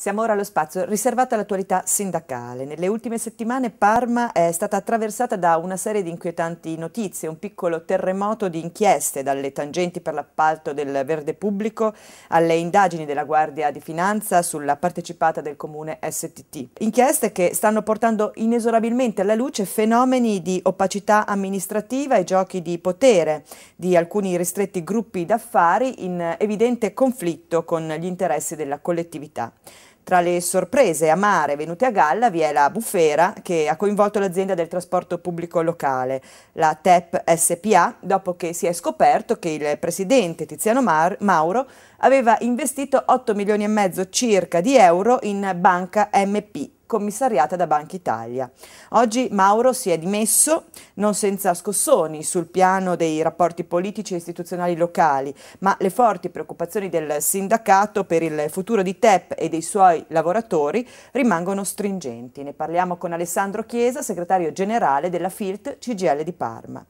Siamo ora allo spazio riservato all'attualità sindacale. Nelle ultime settimane Parma è stata attraversata da una serie di inquietanti notizie, un piccolo terremoto di inchieste, dalle tangenti per l'appalto del verde pubblico alle indagini della Guardia di Finanza sulla partecipata del comune STT. Inchieste che stanno portando inesorabilmente alla luce fenomeni di opacità amministrativa e giochi di potere di alcuni ristretti gruppi d'affari in evidente conflitto con gli interessi della collettività. Tra le sorprese amare venute a galla vi è la bufera che ha coinvolto l'azienda del trasporto pubblico locale, la TEP SPA, dopo che si è scoperto che il presidente Tiziano Mar Mauro aveva investito 8 milioni e mezzo circa di euro in banca MP commissariata da Banca Italia. Oggi Mauro si è dimesso, non senza scossoni, sul piano dei rapporti politici e istituzionali locali, ma le forti preoccupazioni del sindacato per il futuro di TEP e dei suoi lavoratori rimangono stringenti. Ne parliamo con Alessandro Chiesa, segretario generale della FILT CGL di Parma.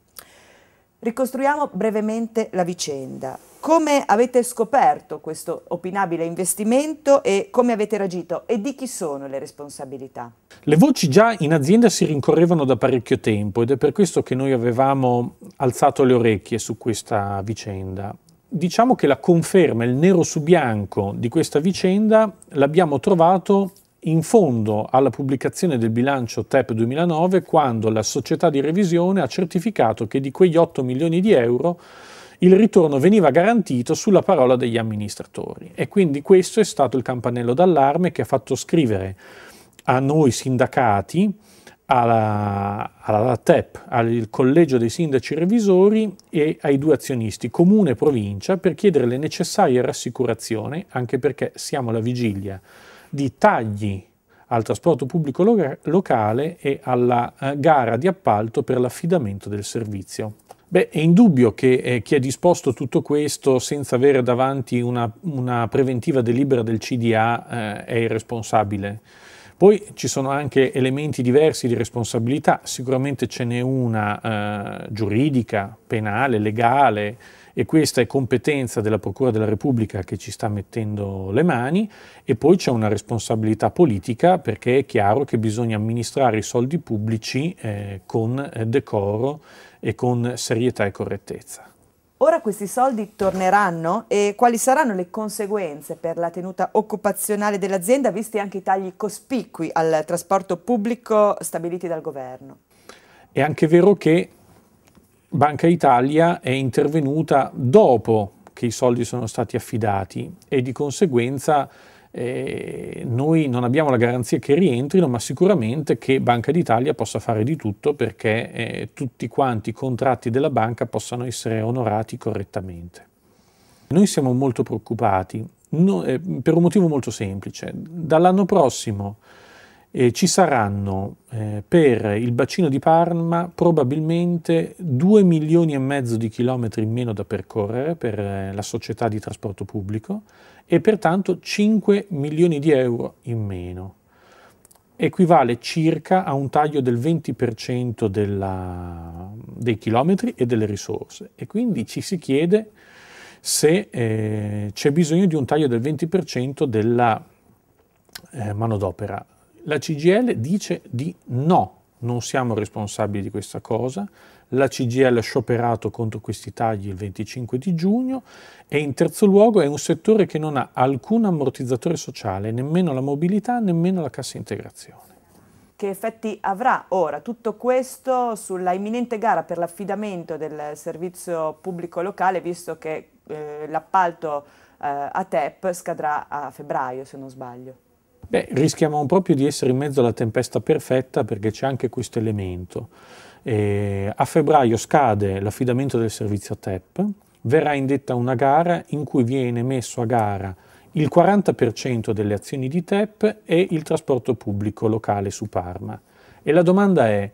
Ricostruiamo brevemente la vicenda. Come avete scoperto questo opinabile investimento e come avete reagito e di chi sono le responsabilità? Le voci già in azienda si rincorrevano da parecchio tempo ed è per questo che noi avevamo alzato le orecchie su questa vicenda. Diciamo che la conferma, il nero su bianco di questa vicenda l'abbiamo trovato in fondo alla pubblicazione del bilancio TEP 2009 quando la società di revisione ha certificato che di quegli 8 milioni di euro il ritorno veniva garantito sulla parola degli amministratori e quindi questo è stato il campanello d'allarme che ha fatto scrivere a noi sindacati, alla, alla TEP, al collegio dei sindaci revisori e ai due azionisti, comune e provincia, per chiedere le necessarie rassicurazioni, anche perché siamo alla vigilia di tagli al trasporto pubblico loca locale e alla eh, gara di appalto per l'affidamento del servizio. Beh, è indubbio che eh, chi ha disposto tutto questo senza avere davanti una, una preventiva delibera del CDA eh, è irresponsabile. Poi ci sono anche elementi diversi di responsabilità, sicuramente ce n'è una eh, giuridica, penale, legale e questa è competenza della Procura della Repubblica che ci sta mettendo le mani e poi c'è una responsabilità politica perché è chiaro che bisogna amministrare i soldi pubblici eh, con eh, decoro e con serietà e correttezza. Ora questi soldi torneranno e quali saranno le conseguenze per la tenuta occupazionale dell'azienda, visti anche i tagli cospicui al trasporto pubblico stabiliti dal governo? È anche vero che Banca Italia è intervenuta dopo che i soldi sono stati affidati e di conseguenza eh, noi non abbiamo la garanzia che rientrino, ma sicuramente che Banca d'Italia possa fare di tutto perché eh, tutti quanti i contratti della banca possano essere onorati correttamente. Noi siamo molto preoccupati no, eh, per un motivo molto semplice. Dall'anno prossimo eh, ci saranno eh, per il bacino di Parma probabilmente 2 milioni e mezzo di chilometri in meno da percorrere per eh, la società di trasporto pubblico e pertanto 5 milioni di euro in meno. Equivale circa a un taglio del 20% della, dei chilometri e delle risorse e quindi ci si chiede se eh, c'è bisogno di un taglio del 20% della eh, manodopera. La CGL dice di no, non siamo responsabili di questa cosa, la CGL ha scioperato contro questi tagli il 25 di giugno e in terzo luogo è un settore che non ha alcun ammortizzatore sociale, nemmeno la mobilità, nemmeno la cassa integrazione. Che effetti avrà ora tutto questo sulla imminente gara per l'affidamento del servizio pubblico locale, visto che eh, l'appalto eh, a TEP scadrà a febbraio, se non sbaglio? Beh, rischiamo proprio di essere in mezzo alla tempesta perfetta perché c'è anche questo elemento. Eh, a febbraio scade l'affidamento del servizio TEP, verrà indetta una gara in cui viene messo a gara il 40% delle azioni di TEP e il trasporto pubblico locale su Parma. E la domanda è,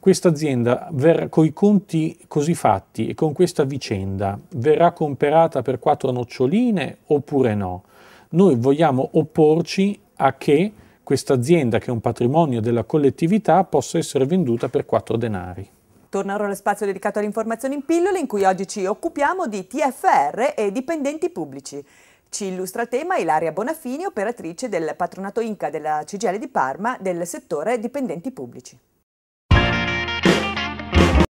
questa azienda con i conti così fatti e con questa vicenda verrà comperata per quattro noccioline oppure no? Noi vogliamo opporci a che questa azienda, che è un patrimonio della collettività, possa essere venduta per quattro denari. Torna ora allo spazio dedicato alle informazioni in pillole in cui oggi ci occupiamo di TFR e dipendenti pubblici. Ci illustra il tema Ilaria Bonafini, operatrice del patronato Inca della CGL di Parma del settore dipendenti pubblici.